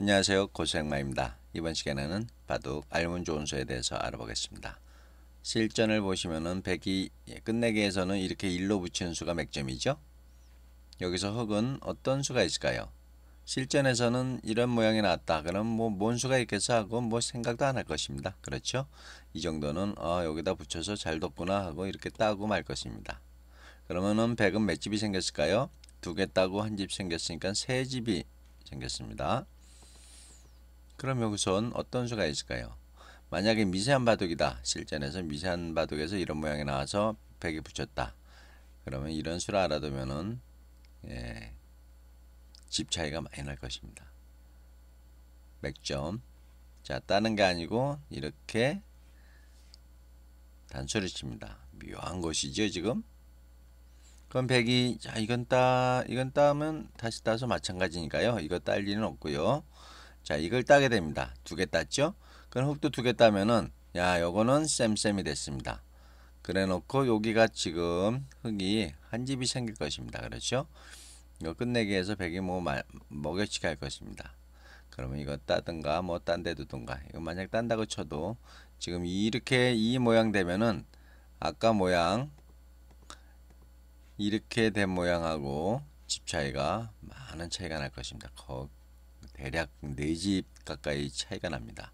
안녕하세요. 고생마입니다. 이번 시간에는 바둑 알문 조은수에 대해서 알아보겠습니다. 실전을 보시면은 백이 끝내기에서는 이렇게 일로 붙이는 수가 맥점이죠. 여기서 흙은 어떤 수가 있을까요? 실전에서는 이런 모양이 나왔다. 그럼 뭐 뭔 수가 있겠어 하고 뭐 생각도 안 할 것입니다. 그렇죠? 이 정도는 아 여기다 붙여서 잘 뒀구나 하고 이렇게 따고 말 것입니다. 그러면은 백은 몇 집이 생겼을까요? 두 개 따고 한 집 생겼으니까 세 집이 생겼습니다. 그럼 여기선 어떤 수가 있을까요? 만약에 미세한 바둑이다. 실전에서 미세한 바둑에서 이런 모양이 나와서 100에 붙였다. 그러면 이런 수를 알아두면은 예, 집 차이가 많이 날 것입니다. 100점. 자, 따는 게 아니고 이렇게 단수를 칩니다. 묘한 것이죠, 지금. 그럼 100이 자, 이건 따 이건 따면 다시 따서 마찬가지니까요. 이거 딸 일은 없고요. 자 이걸 따게 됩니다. 두 개 땄죠? 그럼 훅도 두 개 따면은 야 요거는 쌤쌤이 됐습니다. 그래놓고 여기가 지금 흙이 한 집이 생길 것입니다. 그렇죠? 이거 끝내기 해서 백이 모 뭐 먹여치기 할 것입니다. 그러면 이거 따든가 뭐 딴 데 두든가 이거 만약 딴다고 쳐도 지금 이렇게 이 모양 되면은 아까 모양 이렇게 된 모양하고 집 차이가 많은 차이가 날 것입니다. 대략 네 집 가까이 차이가 납니다.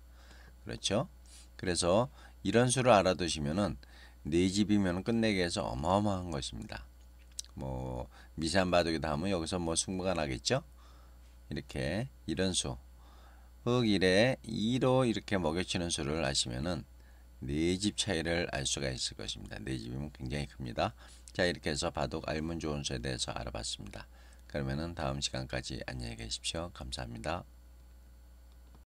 그렇죠? 그래서 이런 수를 알아두시면은 네 집이면 끝내기 위 해서 어마어마한 것입니다. 뭐 미세한 바둑이다 하면 여기서 뭐 승부가 나겠죠? 이렇게 이런 수 흑일에 2로 이렇게 먹여치는 수를 아시면은 네 집 차이를 알 수가 있을 것입니다. 네 집이면 굉장히 큽니다. 자 이렇게 해서 바둑 알문 좋은 수에 대해서 알아봤습니다. 그러면은 다음 시간까지 안녕히 계십시오. 감사합니다.